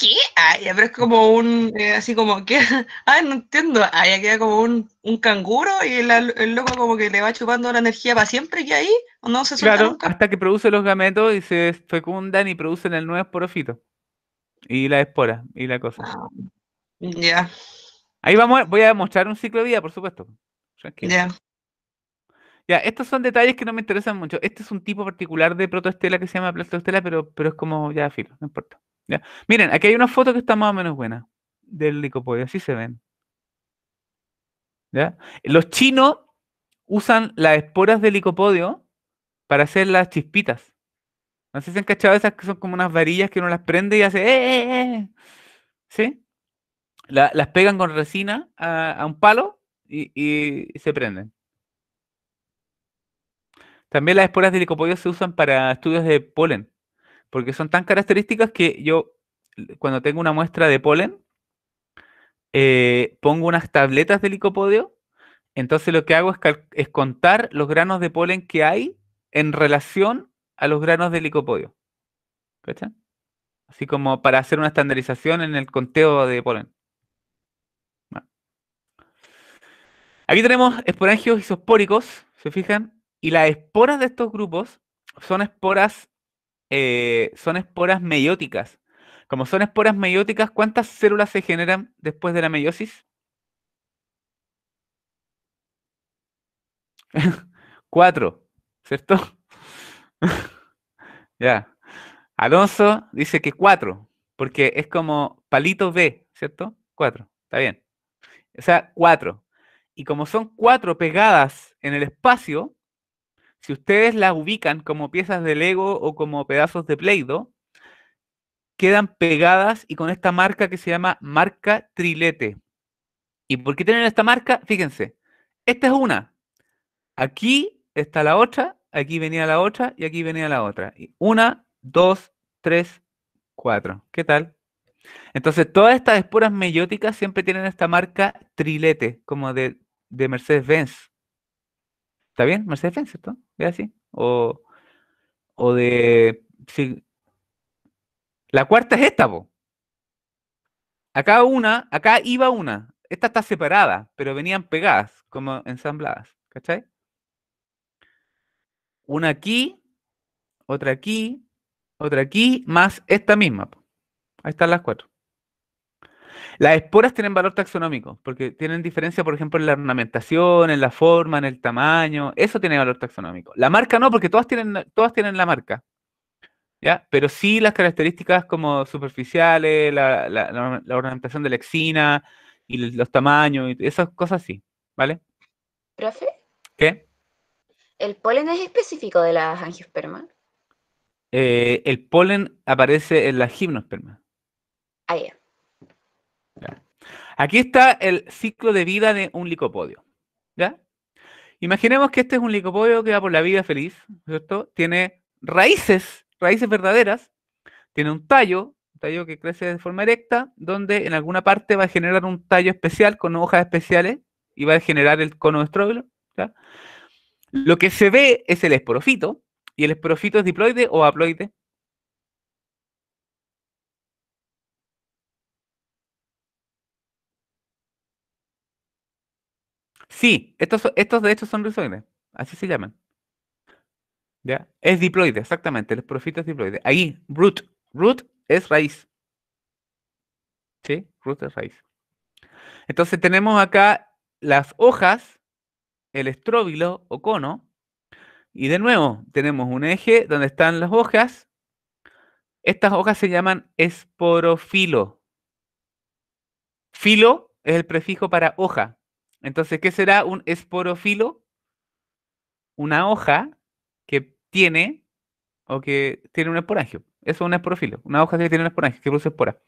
¿qué? Ah, pero es como un, eh, así como, que Ah, no entiendo. Ahí queda como un, canguro y el, loco como que le va chupando la energía para siempre que ahí, ¿O no se Claro, hasta que produce los gametos y se fecundan y producen el nuevo esporofito. Y la espora, y la cosa. Ah, ya. Ahí vamos, voy a mostrar un ciclo de vida, por supuesto. Ya. Ya, estos son detalles que no me interesan mucho. Este es un tipo particular de protoestela que se llama plastostela, pero, pero es como, ya, filo, no importa. Miren, aquí hay una foto que está más o menos buena del licopodio, así se ven. Los chinos usan las esporas de licopodio para hacer las chispitas. No sé si han cachado esas que son como unas varillas que uno las prende y hace ¡Eh, eh, eh" sí las pegan con resina a, un palo y, y, se prenden. También las esporas de licopodio se usan para estudios de polen porque son tan características que yo, cuando tengo una muestra de polen, eh, pongo unas tabletas de licopodio, entonces lo que hago es, contar los granos de polen que hay en relación a los granos de licopodio. ¿Cachan? Así como para hacer una estandarización en el conteo de polen. Aquí tenemos esporangios isospóricos, ¿se fijan? Y las esporas de estos grupos son esporas eh, son esporas meióticas. Como son esporas meióticas, ¿cuántas células se generan después de la meiosis? Cuatro, ¿cierto? ya. Alonso dice que cuatro, porque es como palito B, ¿cierto? Cuatro, está bien. O sea, cuatro. Y como son cuatro pegadas en el espacio, si ustedes las ubican como piezas de Lego o como pedazos de play quedan pegadas y con esta marca que se llama marca trilete. ¿Y por qué tienen esta marca? Fíjense, esta es una. Aquí está la otra, aquí venía la otra y aquí venía la otra. Una, dos, tres, cuatro. ¿Qué tal? Entonces, todas estas esporas meióticas siempre tienen esta marca trilete, como de, Mercedes-Benz. ¿Está bien? Mercedes-Benz, esto? así? O, de... la cuarta es esta, po. Acá una, acá iba una. Esta está separada, pero venían pegadas, como ensambladas. ¿Cachai? Una aquí, otra aquí, otra aquí, más esta misma. Ahí están las cuatro. Las esporas tienen valor taxonómico, porque tienen diferencia, por ejemplo, en la ornamentación, en la forma, en el tamaño. Eso tiene valor taxonómico. La marca no, porque todas tienen, todas tienen la marca. ¿ya? Pero sí las características como superficiales, la, ornamentación de la ornamentación de lexina y los tamaños, y esas cosas sí, ¿vale? ¿Profe? ¿Qué? ¿El polen es específico de las angiospermas? Eh, el polen aparece en las gimnospermas. Ah, yeah. Aquí está el ciclo de vida de un licopodio. ¿Ya? Imaginemos que este es un licopodio que va por la vida feliz, ¿cierto? Tiene raíces, raíces verdaderas, tiene un tallo, un tallo que crece de forma erecta, donde en alguna parte va a generar un tallo especial con hojas especiales y va a generar el cono de Lo que se ve es el esporofito, y el esporofito es diploide o haploide, Sí, estos, de hecho son rizoides, así se llaman. ¿Ya? Es diploide, exactamente, esporofito es diploide Ahí, root. Root es raíz. ¿Sí? Root es raíz. Entonces tenemos acá las hojas, el estróbilo o cono, y de nuevo tenemos un eje donde están las hojas. Estas hojas se llaman esporofilo. Filo es el prefijo para hoja, entonces, ¿qué será un esporófilo? Una hoja que tiene o que tiene un esporangio. Eso es un esporófilo, una hoja que tiene un esporangio, que produce espora.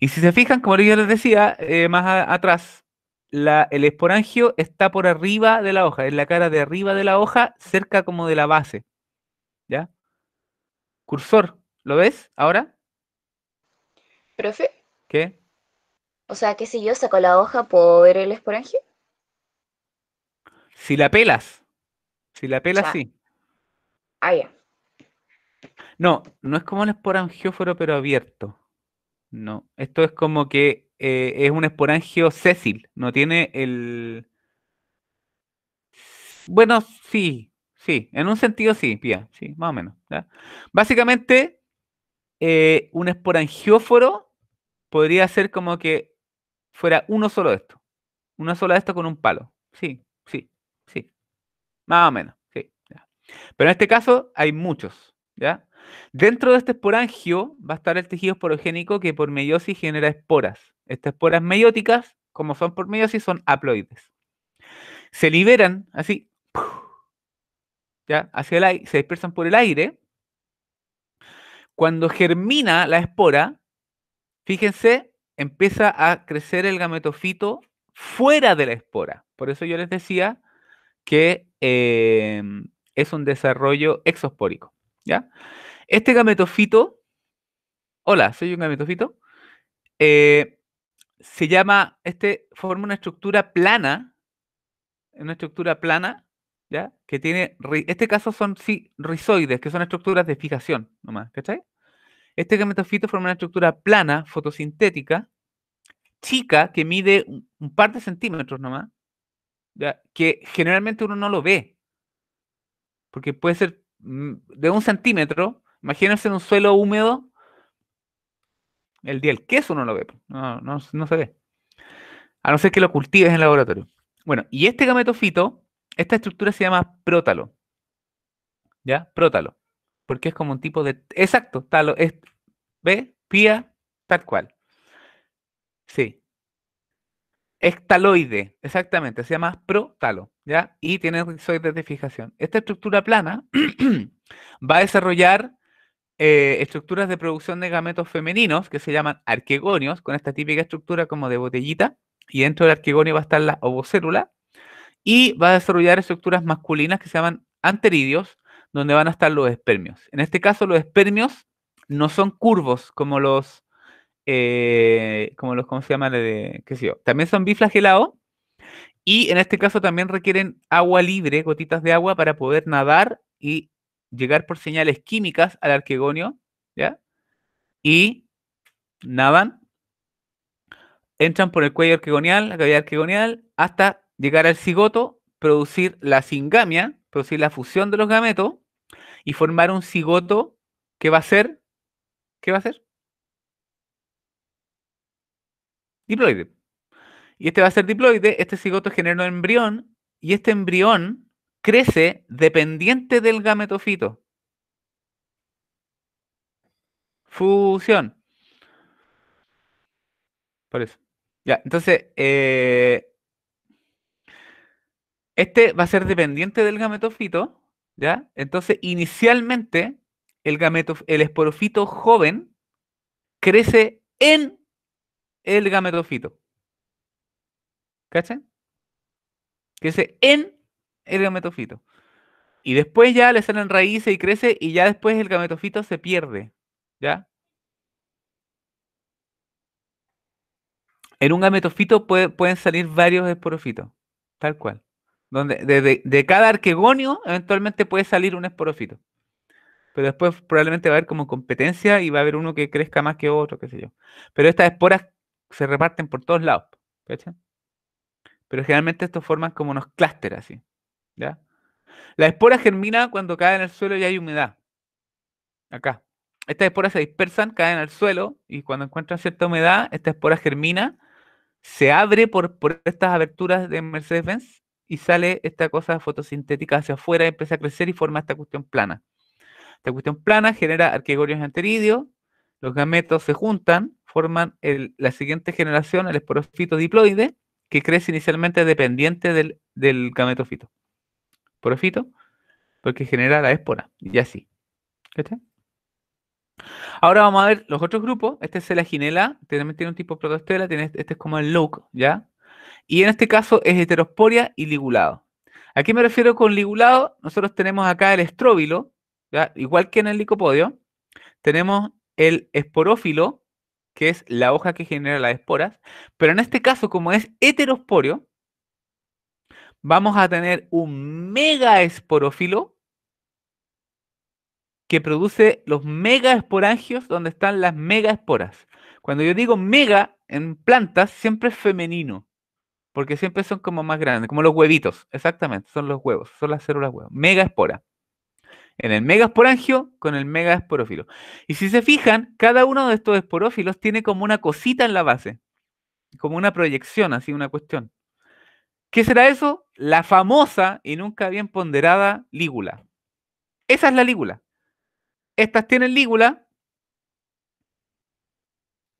Y si se fijan, como yo les decía eh, más atrás, el esporangio está por arriba de la hoja, en la cara de arriba de la hoja, cerca como de la base. ¿Ya? Cursor, ¿lo ves ahora? ¿Profe? ¿Qué? O sea, que si yo saco la hoja, ¿puedo ver el esporangio? Si la pelas. Si la pelas, sí. Ah, ya. No, no es como un esporangióforo, pero abierto. No, esto es como que eh, es un esporangio sésil, no tiene el... Bueno, sí, sí, en un sentido sí, pía, sí, más o menos. Básicamente, eh, un esporangióforo podría ser como que fuera uno solo de esto, una sola de esto con un palo, sí, sí. Más o menos, Pero en este caso hay muchos, ¿ya? Dentro de este esporangio va a estar el tejido esporogénico que por meiosis genera esporas. Estas esporas meióticas, como son por meiosis, son haploides. Se liberan así, ¿ya? Hacia el se dispersan por el aire. Cuando germina la espora, fíjense, empieza a crecer el gametofito fuera de la espora. Por eso yo les decía que Em, es un desarrollo exospórico. ¿ya? Este gametofito, hola, soy un gametofito, eh, se llama, este forma una estructura plana, una estructura plana, ¿ya? Que tiene, este caso son sí, rizoides, que son estructuras de fijación, nomás, ¿cachai? Este gametofito forma una estructura plana, fotosintética, chica, que mide un par de centímetros nomás, que generalmente uno no lo ve, porque puede ser mm, de un centímetro, imagínense en un suelo húmedo, el día del queso no lo ve, no, no se ve, a no ser que lo cultives en el laboratorio. Bueno, y este gametofito, esta estructura se llama prótalo, ¿ya? Prótalo, porque es como un tipo de, exacto, talo, es, ve, pía, tal cual. Sí, Estaloide, exactamente, se llama protalo, ¿ya? Y tiene rizoides de fijación. Esta estructura plana va a desarrollar eh, estructuras de producción de gametos femeninos que se llaman arquegonios, con esta típica estructura como de botellita, y dentro del arquegonio va a estar la ovocélula, y va a desarrollar estructuras masculinas que se llaman anteridios, donde van a estar los espermios. En este caso, los espermios no son curvos como los eh, como los, ¿cómo De, ¿Qué También son biflagelados y en este caso también requieren agua libre, gotitas de agua, para poder nadar y llegar por señales químicas al arquegonio, ¿ya? Y nadan, entran por el cuello arquegonial, la cavidad arquegonial, hasta llegar al cigoto, producir la singamia, producir la fusión de los gametos y formar un cigoto que va a ser, ¿qué va a ser? diploide. Y este va a ser diploide, este cigoto genera un embrión y este embrión crece dependiente del gametofito. Fusión. Por eso. Ya, entonces, eh, este va a ser dependiente del gametofito, ¿ya? Entonces, inicialmente, el, gameto, el esporofito joven crece en el gametofito. caché Que se en el gametofito. Y después ya le salen raíces y crece y ya después el gametofito se pierde. ¿Ya? En un gametofito pueden salir varios esporofitos, tal cual. Donde de, cada arquegonio eventualmente puede salir un esporofito. Pero después probablemente va a haber como competencia y va a haber uno que crezca más que otro, qué sé yo. Pero estas esporas se reparten por todos lados. ¿cachan? Pero generalmente estos forman como unos clústeres así. ¿ya? La espora germina cuando cae en el suelo y hay humedad. Acá. Estas esporas se dispersan, caen al suelo y cuando encuentran cierta humedad, esta espora germina, se abre por, estas aberturas de Mercedes-Benz y sale esta cosa fotosintética hacia afuera, y empieza a crecer y forma esta cuestión plana. Esta cuestión plana genera arquegorios anteridios los gametos se juntan, forman la siguiente generación, el esporofito diploide, que crece inicialmente dependiente del, gametofito. Esporofito, porque genera la espora, y así. Ahora vamos a ver los otros grupos. Este es el aginela, tiene un tipo de protostela, tiene, este, este es como el look, ¿ya? Y en este caso es heterosporia y ligulado. ¿A qué me refiero con ligulado? Nosotros tenemos acá el estróbilo, ¿ya? igual que en el licopodio. Tenemos el esporófilo, que es la hoja que genera las esporas, pero en este caso, como es heterosporio, vamos a tener un mega esporófilo que produce los mega donde están las mega esporas. Cuando yo digo mega en plantas, siempre es femenino, porque siempre son como más grandes, como los huevitos, exactamente, son los huevos, son las células huevos, mega esporas en el megasporangio con el megasporófilo Y si se fijan, cada uno de estos esporófilos tiene como una cosita en la base, como una proyección, así una cuestión. ¿Qué será eso? La famosa y nunca bien ponderada lígula. Esa es la lígula. Estas tienen lígula,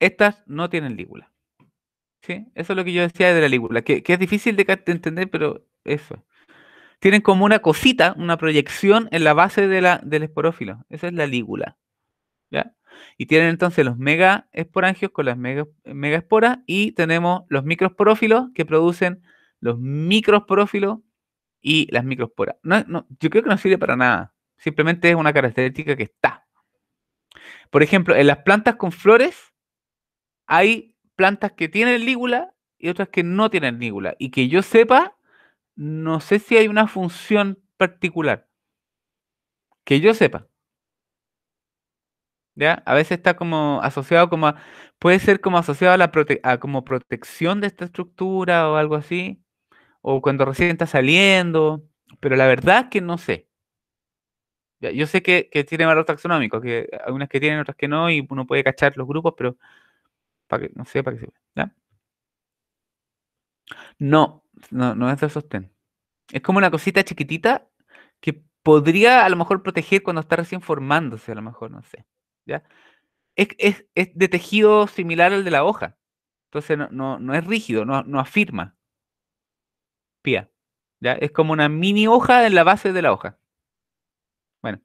estas no tienen lígula. ¿Sí? Eso es lo que yo decía de la lígula, que, que es difícil de entender, pero eso tienen como una cosita, una proyección en la base de la, del esporófilo. Esa es la lígula. ¿ya? Y tienen entonces los mega con las mega, y tenemos los microsporófilos que producen los microsporófilos y las microsporas. yo creo que no sirve para nada. Simplemente es una característica que está. Por ejemplo, en las plantas con flores hay plantas que tienen lígula y otras que no tienen lígula. Y que yo sepa, no sé si hay una función particular. Que yo sepa. ¿Ya? A veces está como asociado como puede ser como asociado a la como protección de esta estructura o algo así, o cuando recién está saliendo, pero la verdad es que no sé. Yo sé que, tiene valor taxonómico, que algunas que tienen, otras que no, y uno puede cachar los grupos, pero para que, no sé para qué sirve. No, no, no es de sostén. Es como una cosita chiquitita que podría a lo mejor proteger cuando está recién formándose, a lo mejor, no sé. ¿ya? Es, de tejido similar al de la hoja. Entonces no, es rígido, no, afirma. Pía. ¿ya? Es como una mini hoja en la base de la hoja. Bueno,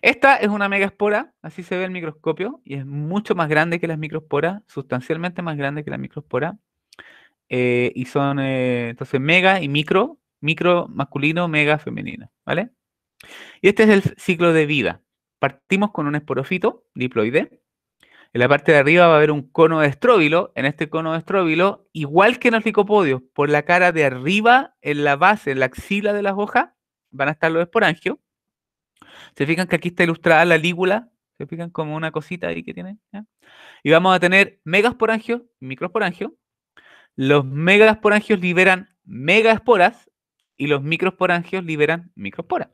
esta es una megaspora, así se ve el microscopio, y es mucho más grande que las microsporas, sustancialmente más grande que la microspora. Eh, y son eh, entonces mega y micro, micro masculino, mega femenino, ¿vale? Y este es el ciclo de vida. Partimos con un esporofito, diploide. En la parte de arriba va a haber un cono de estróbilo. En este cono de estróbilo, igual que en el licopodios, por la cara de arriba, en la base, en la axila de las hojas, van a estar los esporangios. Se fijan que aquí está ilustrada la lígula. Se fijan como una cosita ahí que tiene. Y vamos a tener megasporangio y microsporangios. Los megasporangios liberan megasporas y los microsporangios liberan microsporas.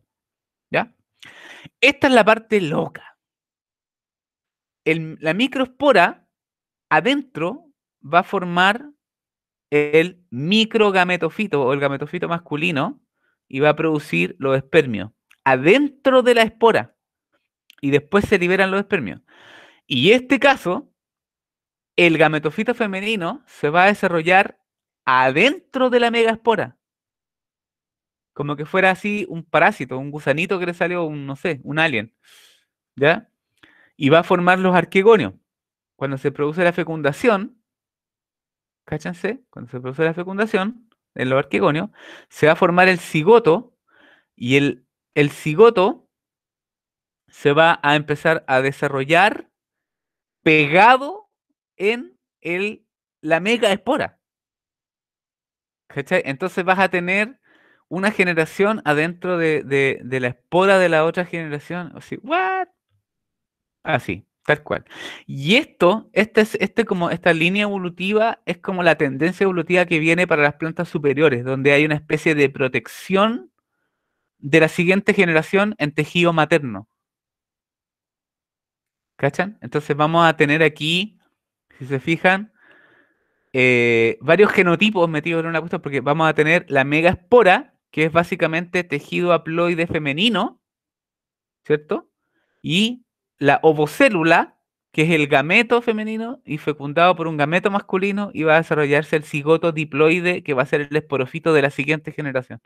¿Ya? Esta es la parte loca. la microspora adentro va a formar el microgametofito o el gametofito masculino y va a producir los espermios adentro de la espora y después se liberan los espermios. Y este caso el gametofito femenino se va a desarrollar adentro de la megaspora. Como que fuera así un parásito, un gusanito que le salió, un, no sé, un alien. ¿Ya? Y va a formar los arquegonios. Cuando se produce la fecundación, cáchanse, cuando se produce la fecundación en los arquegonios, se va a formar el cigoto y el, el cigoto se va a empezar a desarrollar pegado en el, la mega espora. ¿Cachai? Entonces vas a tener una generación adentro de, la espora de la otra generación. Así, ¿what? Así, tal cual. Y esto, este, este, como esta línea evolutiva es como la tendencia evolutiva que viene para las plantas superiores, donde hay una especie de protección de la siguiente generación en tejido materno. ¿Cachan? Entonces vamos a tener aquí si se fijan, eh, varios genotipos metidos en una cuestión, porque vamos a tener la megaspora, que es básicamente tejido haploide femenino, ¿cierto? Y la ovocélula, que es el gameto femenino y fecundado por un gameto masculino, y va a desarrollarse el cigoto diploide, que va a ser el esporofito de la siguiente generación.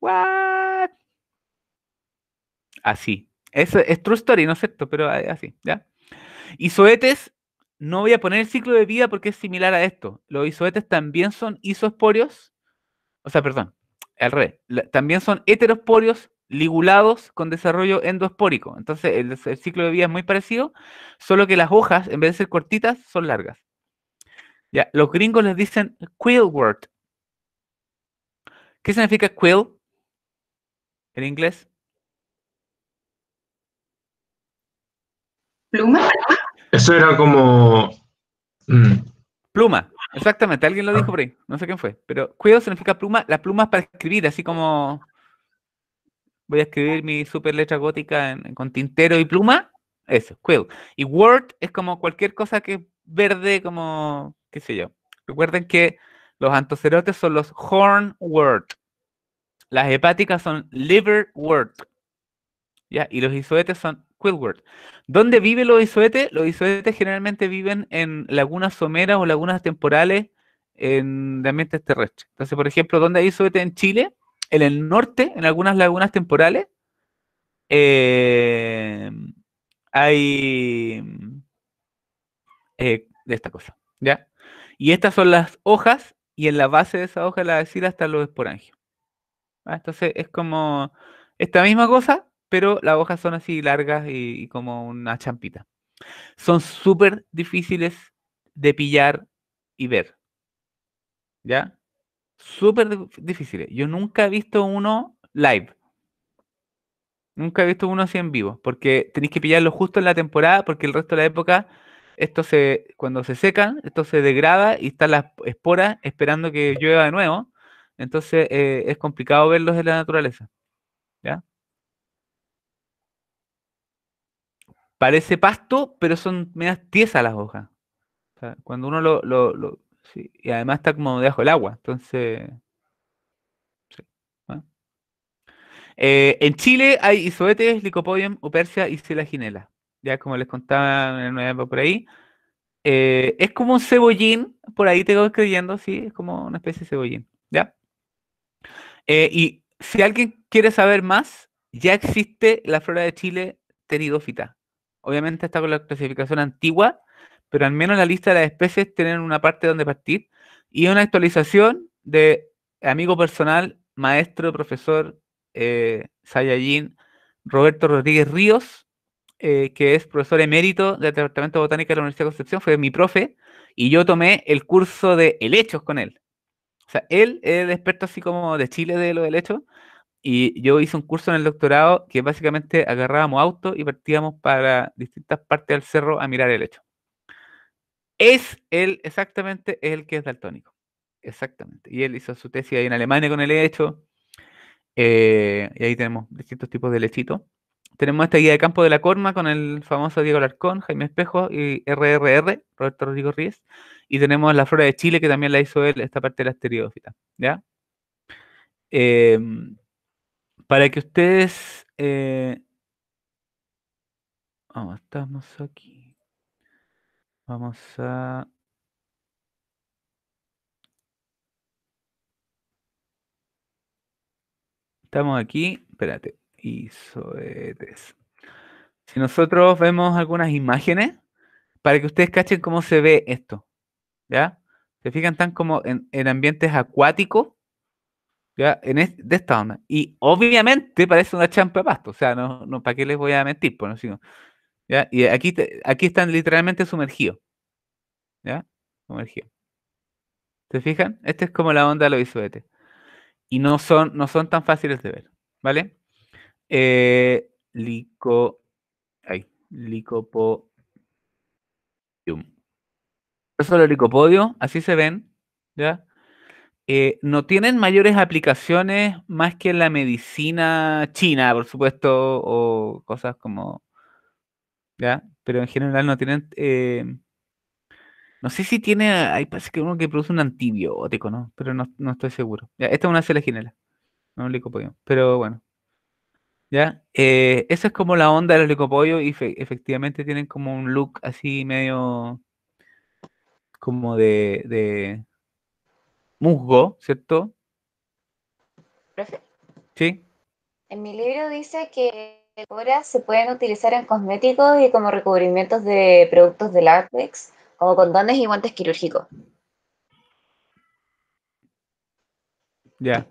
¿What? Así. Es, es true story, ¿no es cierto? Pero eh, así, ¿ya? Y zoetes no voy a poner el ciclo de vida porque es similar a esto. Los isoetes también son isosporios, o sea, perdón, al revés, también son heterosporios ligulados con desarrollo endospórico. Entonces, el, ciclo de vida es muy parecido, solo que las hojas, en vez de ser cortitas, son largas. Ya, los gringos les dicen quillwort. ¿Qué significa quill en inglés? Pluma. Eso era como. Mm. Pluma, exactamente. Alguien lo dijo ah. por ahí. No sé quién fue. Pero cuidado significa pluma. Las plumas para escribir, así como. Voy a escribir mi super letra gótica con tintero y pluma. Eso, quill. Y Word es como cualquier cosa que es verde, como. qué sé yo. Recuerden que los antocerotes son los horn word. Las hepáticas son liver word. ¿ya? Y los isoetes son ¿Dónde viven los isoetes? Los isoetes generalmente viven en lagunas someras o lagunas temporales en, de ambientes terrestres. Entonces, por ejemplo, ¿dónde hay isoetes en Chile? En el norte, en algunas lagunas temporales, eh, hay de eh, esta cosa, ¿ya? Y estas son las hojas, y en la base de esa hoja, la axila, están los esporangios. Ah, entonces, es como esta misma cosa, pero las hojas son así largas y, como una champita. Son súper difíciles de pillar y ver. ¿Ya? Súper difíciles. Yo nunca he visto uno live. Nunca he visto uno así en vivo, porque tenéis que pillarlo justo en la temporada, porque el resto de la época, esto se, cuando se secan, esto se degrada y están las esporas esperando que llueva de nuevo. Entonces eh, es complicado verlos en la naturaleza. ¿Ya? parece pasto, pero son medias tiesas las hojas. cuando uno lo... Y además está como debajo del agua, entonces... Eh, en Chile hay isoetes, licopodium, upersia y celaginela. Ya como les contaba en por ahí. Eh, es como un cebollín, por ahí te estoy creyendo, sí, es como una especie de cebollín, ¿ya? Eh, y si alguien quiere saber más, ya existe la flora de Chile teridófita. Obviamente está con la clasificación antigua, pero al menos la lista de las especies tiene una parte donde partir y una actualización de amigo personal, maestro, profesor eh, Roberto Rodríguez Ríos, eh, que es profesor emérito del Departamento de Botánica de la Universidad de Concepción, fue mi profe, y yo tomé el curso de helechos con él. O sea, él es experto así como de Chile de los helechos, y yo hice un curso en el doctorado que básicamente agarrábamos auto y partíamos para distintas partes del cerro a mirar el hecho. Es él, exactamente, es el que es daltónico. Exactamente. Y él hizo su tesis ahí en Alemania con el hecho. Eh, y ahí tenemos distintos tipos de lechito Tenemos esta guía de campo de la Corma con el famoso Diego Larcón, Jaime Espejo y RRR, Roberto Rodrigo Ríez. Y tenemos la flora de Chile, que también la hizo él, esta parte de la estereófita. ¿Ya? Eh, para que ustedes... Eh... Oh, estamos aquí. Vamos a... Estamos aquí, espérate, isoetes. Si nosotros vemos algunas imágenes, para que ustedes cachen cómo se ve esto, ¿ya? Se fijan, tan como en, en ambientes acuáticos, ¿ya? En de esta onda. Y obviamente parece una champa de pasto, o sea, no, no ¿para qué les voy a mentir? Pues, no, sino, ¿ya? Y aquí, aquí están literalmente sumergidos, ¿ya? Sumergidos. ¿Se fijan? Esta es como la onda de los isoetes. Y no son, no son tan fáciles de ver, ¿vale? Eh, lico, Eso es lo licopodio así se ven, ¿ya? Eh, no tienen mayores aplicaciones más que en la medicina china, por supuesto, o cosas como. ¿Ya? Pero en general no tienen. Eh, no sé si tiene. Hay parece que uno que produce un antibiótico, ¿no? Pero no, estoy seguro. Esta es una selaginela, No un licopodio. Pero bueno. ¿Ya? Eh, esa es como la onda de los licopollos y efectivamente tienen como un look así medio. como de musgo, ¿cierto? ¿Profe? Sí. En mi libro dice que ahora se pueden utilizar en cosméticos y como recubrimientos de productos de látex, como condones y guantes quirúrgicos. Ya.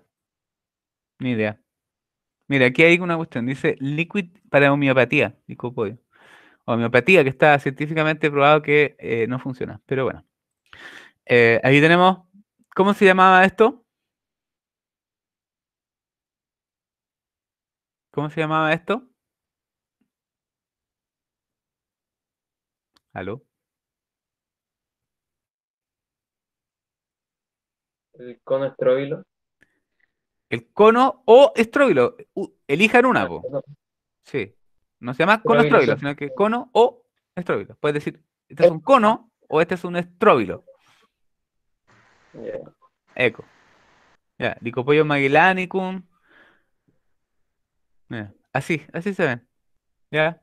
Ni idea. Mira, aquí hay una cuestión. Dice liquid para homeopatía. Homeopatía, que está científicamente probado que eh, no funciona. Pero bueno. Eh, ahí tenemos ¿Cómo se llamaba esto? ¿Cómo se llamaba esto? ¿Aló? El cono estróbilo. El cono o estróbilo. elijan una, voz. Sí. No se llama cono estróbilo, sino que cono o estróbilo. Puedes decir, este es eh, un cono o este es un estróbilo. Yeah. Ya, Así, así se ven. Ya.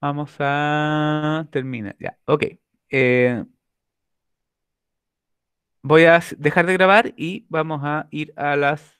Vamos a terminar. Ya, ok. Eh, voy a dejar de grabar y vamos a ir a las